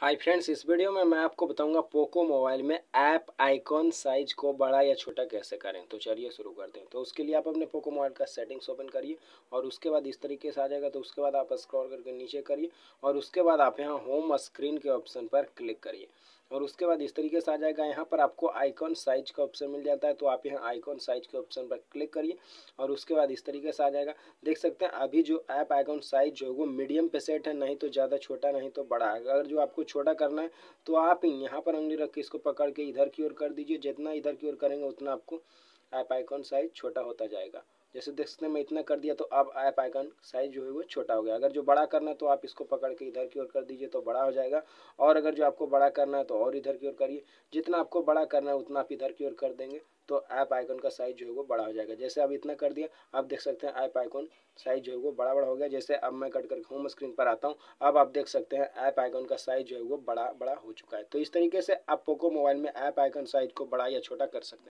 hi friends इस video में मैं आपको बताऊंगा पोको मोबाइल में ऐप आइकॉन साइज को बड़ा या छोटा कैसे करें तो चलिए शुरू करते हैं तो उसके लिए आप अपने पोको मोबाइल का सेटिंग्स ओपन करिए और उसके बाद इस तरीके से आ जाएगा तो उसके बाद आप स्क्रॉल करके नीचे करिए और उसके बाद आप यहाँ होम स्क्रीन के ऑप्शन पर क्लिक करिए और उसके बाद इस तरीके से आ जाएगा यहाँ पर आपको आइकॉन साइज का ऑप्शन मिल जाता है तो आप यहाँ आइकॉन साइज के ऑप्शन पर क्लिक करिए और उसके बाद इस तरीके से आ जाएगा देख सकते हैं अभी जो ऐप आइकॉन साइज जो है वो मीडियम पे सेट है नहीं तो ज़्यादा छोटा नहीं तो बड़ा है अगर जो आपको छोटा करना है तो आप यहाँ पर उंगली रख के इसको पकड़ के इधर की ओर कर दीजिए जितना इधर की ओर करेंगे उतना आपको ऐप आइकॉन साइज छोटा होता जाएगा जैसे देख सकते हैं मैं इतना कर दिया तो अब ऐप आइकन साइज़ जो है वो छोटा हो गया अगर जो बड़ा करना है तो आप इसको पकड़ के इधर की ओर कर दीजिए तो बड़ा हो जाएगा और अगर जो आपको बड़ा करना है तो और इधर की ओर करिए जितना आपको बड़ा करना है उतना आप इधर की ओर कर देंगे तो ऐप आइकन का साइज़ जो है वो बड़ा हो जाएगा जैसे अब इतना कर दिया आप देख सकते हैं ऐप आइकन साइज़ जो है वो बड़ा बड़ा हो गया जैसे अब मैं कट करके होम स्क्रीन पर आता हूँ अब आप देख सकते हैं ऐप आइकन का साइज़ जो है वो बड़ा बड़ा हो चुका है तो इस तरीके से आप पोको मोबाइल में ऐप आइकन साइज़ को बड़ा या छोटा कर सकते हैं